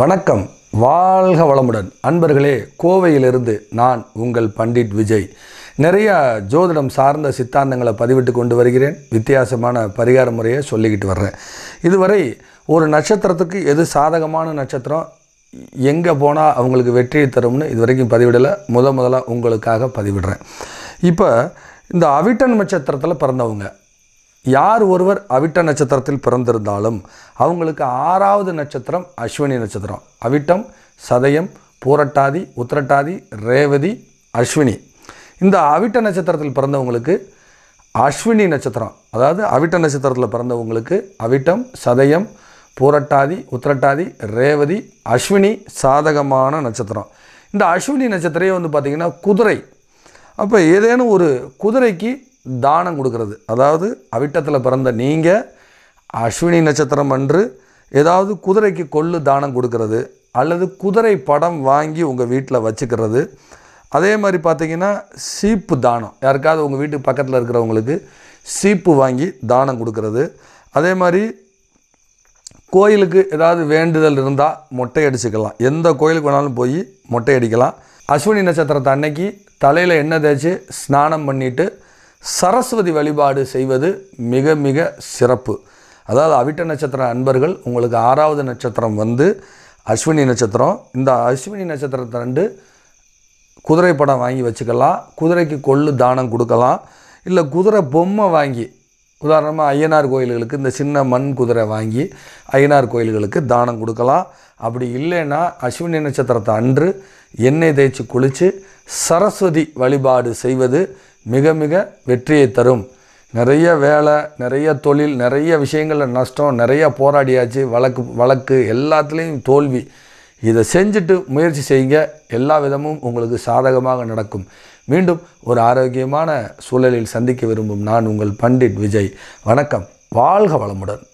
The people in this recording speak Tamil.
வணக்கம் வாழ்க வளமுடன் அன்பர்களே கோவையிலிருந்து நான் உங்கள் பண்டிட் விஜய் நிறையா ஜோதிடம் சார்ந்த சித்தாந்தங்களை பதிவிட்டு கொண்டு வருகிறேன் வித்தியாசமான பரிகார முறையை சொல்லிக்கிட்டு வர்றேன் இதுவரை ஒரு நட்சத்திரத்துக்கு எது சாதகமான நட்சத்திரம் எங்கே போனால் அவங்களுக்கு வெற்றியை தரும்னு இது வரைக்கும் பதிவிடலை முத முதலாக உங்களுக்காக பதிவிடுறேன் இப்போ இந்த அவிட்டன் நட்சத்திரத்தில் பிறந்தவங்க யார் ஒருவர் அவிட்ட நட்சத்திரத்தில் பிறந்திருந்தாலும் அவங்களுக்கு ஆறாவது நட்சத்திரம் அஸ்வினி நட்சத்திரம் அவிட்டம் சதயம் பூரட்டாதி உத்திரட்டாதி ரேவதி அஸ்வினி இந்த அவிட்ட நட்சத்திரத்தில் பிறந்தவங்களுக்கு அஸ்வினி நட்சத்திரம் அதாவது அவிட்ட நட்சத்திரத்தில் பிறந்தவங்களுக்கு அவிட்டம் சதயம் பூரட்டாதி உத்திரட்டாதி ரேவதி அஸ்வினி சாதகமான நட்சத்திரம் இந்த அஸ்வினி நட்சத்திரையே வந்து பார்த்திங்கன்னா குதிரை அப்போ ஏதேனும் ஒரு குதிரைக்கு தானம் கொடுக்கறது அதாவது அவிட்டத்தில் பிறந்த நீங்கள் அஸ்வினி நட்சத்திரம் அன்று ஏதாவது குதிரைக்கு கொள்ளு தானம் கொடுக்கறது அல்லது குதிரை படம் வாங்கி உங்கள் வீட்டில் வச்சுக்கிறது அதே மாதிரி பார்த்திங்கன்னா சீப்பு தானம் யாருக்காவது உங்கள் வீட்டுக்கு பக்கத்தில் இருக்கிறவங்களுக்கு சீப்பு வாங்கி தானம் கொடுக்கறது அதே மாதிரி கோயிலுக்கு ஏதாவது வேண்டுதல் இருந்தால் மொட்டை அடிச்சுக்கலாம் எந்த கோயிலுக்கு வேணாலும் போய் மொட்டை அடிக்கலாம் அஸ்வினி நட்சத்திரத்தை அன்னைக்கு தலையில் எண்ணெய் தேய்ச்சி ஸ்நானம் பண்ணிவிட்டு சரஸ்வதி வழிபாடு செய்வது மிக மிக சிறப்பு அதாவது அவிட்ட நட்சத்திர அன்பர்கள் உங்களுக்கு ஆறாவது நட்சத்திரம் வந்து அஸ்வினி நட்சத்திரம் இந்த அஸ்வினி நட்சத்திரத்தை ரெண்டு குதிரை படம் வாங்கி வச்சுக்கலாம் குதிரைக்கு கொள்ளு தானம் கொடுக்கலாம் இல்லை குதிரை பொம்மை வாங்கி உதாரணமாக ஐயனார் கோயில்களுக்கு இந்த சின்ன மண் குதிரை வாங்கி ஐயனார் கோயில்களுக்கு தானம் கொடுக்கலாம் அப்படி இல்லைன்னா அஸ்வினி நட்சத்திரத்தை அன்று எண்ணெய் தேய்ச்சி குளித்து சரஸ்வதி வழிபாடு செய்வது மிக மிக வெற்றியை தரும் நிறைய வேலை நிறைய தொழில் நிறைய விஷயங்களில் நஷ்டம் நிறைய போராடியாச்சு வழக்கு வழக்கு எல்லாத்துலேயும் தோல்வி இதை செஞ்சுட்டு முயற்சி செய்யுங்க எல்லா விதமும் உங்களுக்கு சாதகமாக நடக்கும் மீண்டும் ஒரு ஆரோக்கியமான சூழலில் சந்திக்க விரும்பும் நான் உங்கள் பண்டிட் விஜய் வணக்கம் வாழ்க வளமுடன்